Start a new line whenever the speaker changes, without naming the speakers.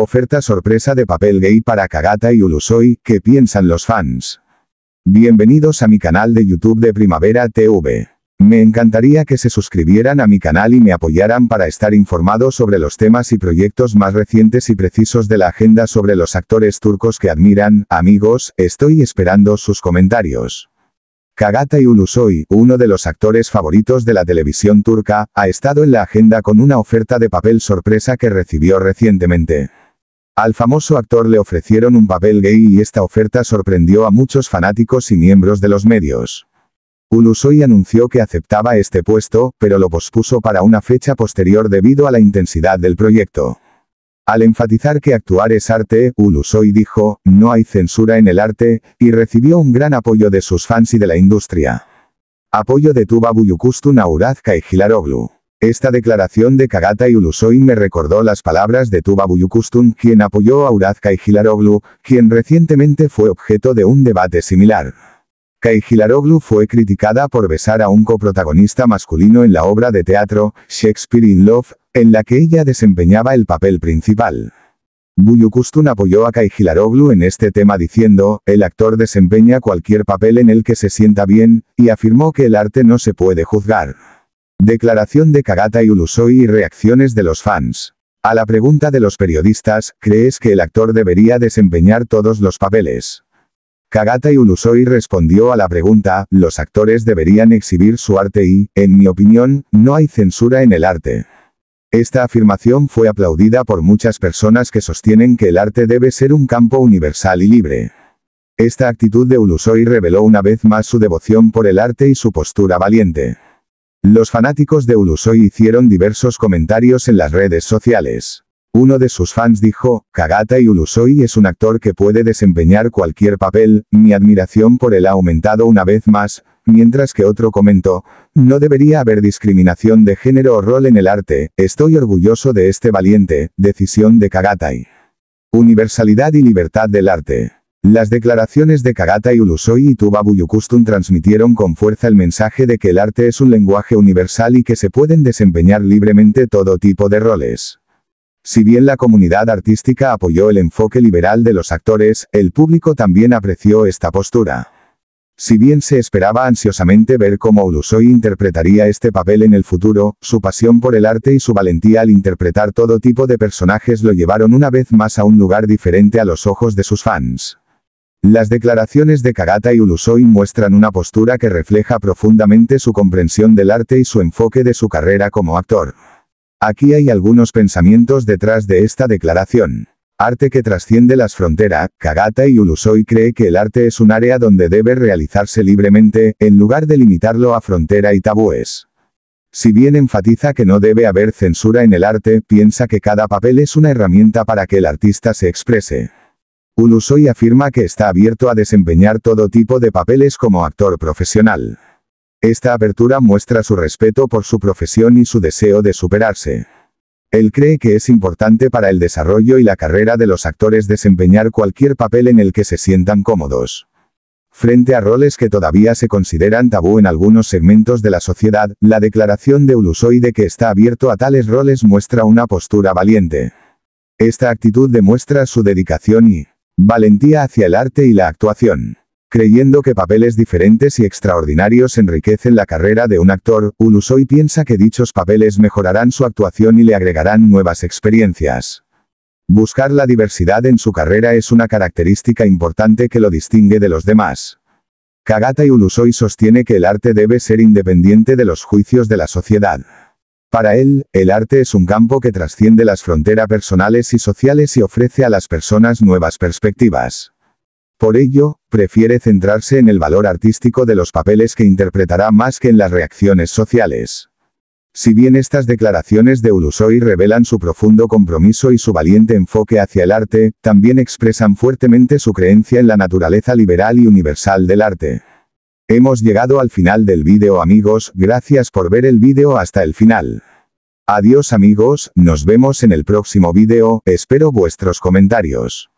Oferta sorpresa de papel gay para Kagata y Ulusoy, ¿qué piensan los fans? Bienvenidos a mi canal de YouTube de Primavera TV. Me encantaría que se suscribieran a mi canal y me apoyaran para estar informados sobre los temas y proyectos más recientes y precisos de la agenda sobre los actores turcos que admiran, amigos, estoy esperando sus comentarios. Kagata y Ulusoy, uno de los actores favoritos de la televisión turca, ha estado en la agenda con una oferta de papel sorpresa que recibió recientemente. Al famoso actor le ofrecieron un papel gay y esta oferta sorprendió a muchos fanáticos y miembros de los medios. Ulusoy anunció que aceptaba este puesto, pero lo pospuso para una fecha posterior debido a la intensidad del proyecto. Al enfatizar que actuar es arte, Ulusoy dijo, no hay censura en el arte, y recibió un gran apoyo de sus fans y de la industria. Apoyo de Tuba Buyukustu, Aurazka y Gilaroglu. Esta declaración de Kagata y Ulusoy me recordó las palabras de Tuba Buyukustun, quien apoyó a Uraz Hilaroglu, quien recientemente fue objeto de un debate similar. Kaihilaroglu fue criticada por besar a un coprotagonista masculino en la obra de teatro, Shakespeare in Love, en la que ella desempeñaba el papel principal. Buyukustun apoyó a Kaihilaroglu en este tema diciendo, el actor desempeña cualquier papel en el que se sienta bien, y afirmó que el arte no se puede juzgar. Declaración de Kagata y Ulusoi y reacciones de los fans. A la pregunta de los periodistas, ¿crees que el actor debería desempeñar todos los papeles? Kagata y Ulusoi respondió a la pregunta, los actores deberían exhibir su arte y, en mi opinión, no hay censura en el arte. Esta afirmación fue aplaudida por muchas personas que sostienen que el arte debe ser un campo universal y libre. Esta actitud de Ulusoi reveló una vez más su devoción por el arte y su postura valiente. Los fanáticos de Ulusoy hicieron diversos comentarios en las redes sociales. Uno de sus fans dijo, Kagata Ulusoy es un actor que puede desempeñar cualquier papel, mi admiración por él ha aumentado una vez más, mientras que otro comentó, no debería haber discriminación de género o rol en el arte, estoy orgulloso de este valiente, decisión de Kagatai. Universalidad y libertad del arte. Las declaraciones de Kagata y Ulusoi y Tuba Buyukustun transmitieron con fuerza el mensaje de que el arte es un lenguaje universal y que se pueden desempeñar libremente todo tipo de roles. Si bien la comunidad artística apoyó el enfoque liberal de los actores, el público también apreció esta postura. Si bien se esperaba ansiosamente ver cómo Ulusoi interpretaría este papel en el futuro, su pasión por el arte y su valentía al interpretar todo tipo de personajes lo llevaron una vez más a un lugar diferente a los ojos de sus fans. Las declaraciones de Kagata y Ulusoi muestran una postura que refleja profundamente su comprensión del arte y su enfoque de su carrera como actor. Aquí hay algunos pensamientos detrás de esta declaración. Arte que trasciende las fronteras, Kagata y Ulusoi cree que el arte es un área donde debe realizarse libremente, en lugar de limitarlo a frontera y tabúes. Si bien enfatiza que no debe haber censura en el arte, piensa que cada papel es una herramienta para que el artista se exprese. Ulusoy afirma que está abierto a desempeñar todo tipo de papeles como actor profesional. Esta apertura muestra su respeto por su profesión y su deseo de superarse. Él cree que es importante para el desarrollo y la carrera de los actores desempeñar cualquier papel en el que se sientan cómodos. Frente a roles que todavía se consideran tabú en algunos segmentos de la sociedad, la declaración de Ulusoy de que está abierto a tales roles muestra una postura valiente. Esta actitud demuestra su dedicación y Valentía hacia el arte y la actuación. Creyendo que papeles diferentes y extraordinarios enriquecen la carrera de un actor, Ulusoy piensa que dichos papeles mejorarán su actuación y le agregarán nuevas experiencias. Buscar la diversidad en su carrera es una característica importante que lo distingue de los demás. Kagata y Ulusoy sostiene que el arte debe ser independiente de los juicios de la sociedad. Para él, el arte es un campo que trasciende las fronteras personales y sociales y ofrece a las personas nuevas perspectivas. Por ello, prefiere centrarse en el valor artístico de los papeles que interpretará más que en las reacciones sociales. Si bien estas declaraciones de Ulusoy revelan su profundo compromiso y su valiente enfoque hacia el arte, también expresan fuertemente su creencia en la naturaleza liberal y universal del arte. Hemos llegado al final del vídeo amigos, gracias por ver el vídeo hasta el final. Adiós amigos, nos vemos en el próximo vídeo, espero vuestros comentarios.